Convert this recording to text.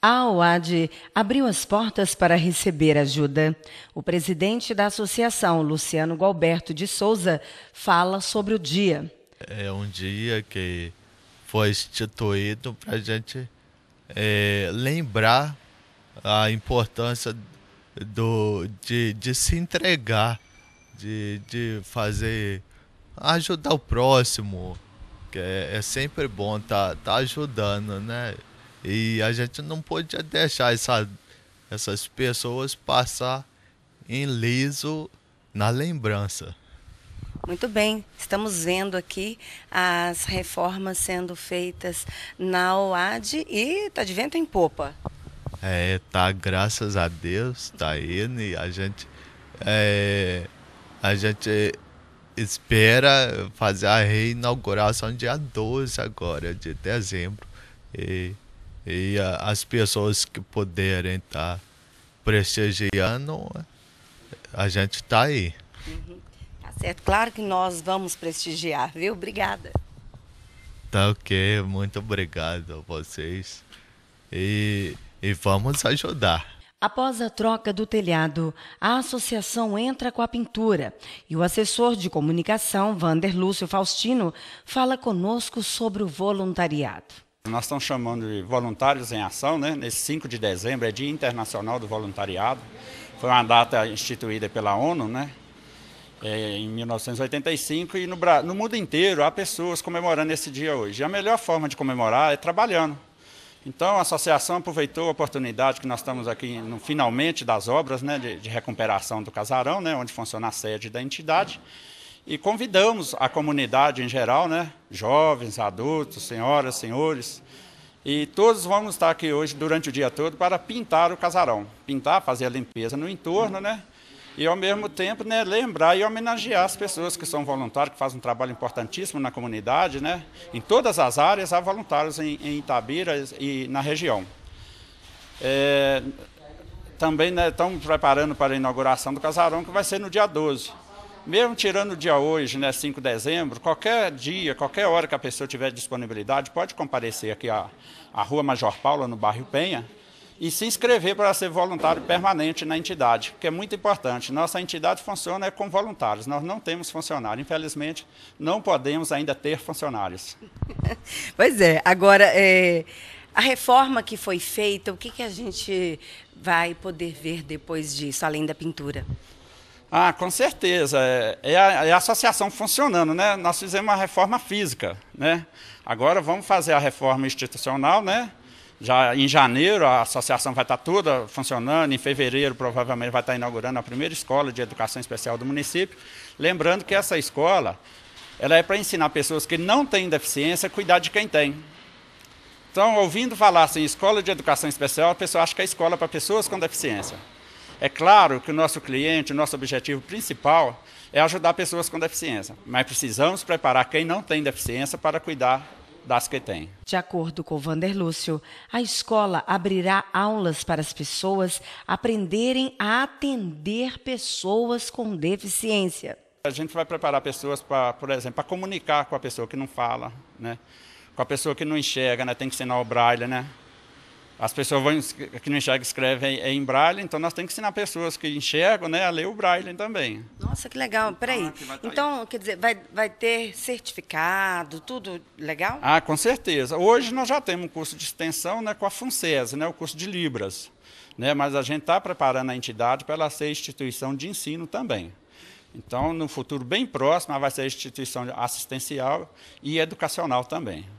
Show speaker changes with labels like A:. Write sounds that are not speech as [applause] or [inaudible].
A: A OAD abriu as portas para receber ajuda. O presidente da associação, Luciano Galberto de Souza, fala sobre o dia.
B: É um dia que foi instituído para a gente é, lembrar a importância do, de, de se entregar, de, de fazer ajudar o próximo, que é, é sempre bom estar tá, tá ajudando, né? E a gente não podia deixar essa, essas pessoas passar em liso na lembrança.
A: Muito bem, estamos vendo aqui as reformas sendo feitas na OAD e está de vento em popa.
B: É, tá, graças a Deus, tá indo e a gente, é, a gente espera fazer a reinauguração dia 12 agora, de dezembro. E e a, as pessoas que puderem estar tá prestigiando, a gente está aí.
A: Uhum. Tá certo. Claro que nós vamos prestigiar, viu? Obrigada.
B: Tá ok, muito obrigado a vocês. E, e vamos ajudar.
A: Após a troca do telhado, a associação entra com a pintura e o assessor de comunicação, Vander Lúcio Faustino, fala conosco sobre o voluntariado.
C: Nós estamos chamando de Voluntários em Ação, né? Nesse 5 de dezembro é Dia Internacional do Voluntariado. Foi uma data instituída pela ONU, né? É, em 1985 e no, no, mundo inteiro há pessoas comemorando esse dia hoje. E a melhor forma de comemorar é trabalhando. Então a associação aproveitou a oportunidade que nós estamos aqui no finalmente das obras né, de, de recuperação do casarão, né, onde funciona a sede da entidade. E convidamos a comunidade em geral, né? jovens, adultos, senhoras, senhores. E todos vamos estar aqui hoje durante o dia todo para pintar o casarão. Pintar, fazer a limpeza no entorno, né? E ao mesmo tempo, né, lembrar e homenagear as pessoas que são voluntários, que fazem um trabalho importantíssimo na comunidade, né? Em todas as áreas há voluntários em, em Itabira e na região. É, também né, estamos preparando para a inauguração do casarão, que vai ser no dia 12 mesmo tirando o dia hoje, né, 5 de dezembro, qualquer dia, qualquer hora que a pessoa tiver disponibilidade, pode comparecer aqui à, à Rua Major Paula, no bairro Penha, e se inscrever para ser voluntário permanente na entidade, que é muito importante. Nossa entidade funciona é com voluntários, nós não temos funcionários. Infelizmente, não podemos ainda ter funcionários.
A: [laughs] pois é, agora, é, a reforma que foi feita, o que, que a gente vai poder ver depois disso, além da pintura?
C: Ah, com certeza. É, é, a, é, a, associação funcionando, né? Nós fizemos uma reforma física, né? Agora vamos fazer a reforma institucional, né? Já em janeiro a associação vai estar tá toda funcionando, em fevereiro provavelmente vai estar tá inaugurando a primeira escola de educação especial do município. Lembrando que essa escola ela é para ensinar pessoas que não têm deficiência a cuidar de quem tem. Então, ouvindo falar assim, escola de educação especial, a pessoa acha que é escola para pessoas com deficiência. É claro que o nosso cliente, o nosso objetivo principal é ajudar pessoas com deficiência, mas precisamos preparar quem não tem deficiência para cuidar das que têm.
A: De acordo com Vander Lúcio, a escola abrirá aulas para as pessoas aprenderem a atender pessoas com deficiência.
C: A gente vai preparar pessoas para, por exemplo, para comunicar com a pessoa que não fala, né? Com a pessoa que não enxerga, né? Tem que ensinar o braille, né? as pessoas vão, que não enxergam escrevem em braille, então nós temos que ensinar pessoas que enxergam né, a ler o braille também.
A: Nossa, que legal. Peraí. Ah, tá então, quer dizer, vai, vai ter certificado, tudo legal?
C: Ah, com certeza. Hoje nós já temos um curso de extensão né, com a FUNCESA, né, o curso de Libras. Né, mas a gente está preparando a entidade para ela ser instituição de ensino também. Então, no futuro bem próximo, ela vai ser instituição assistencial e educacional também.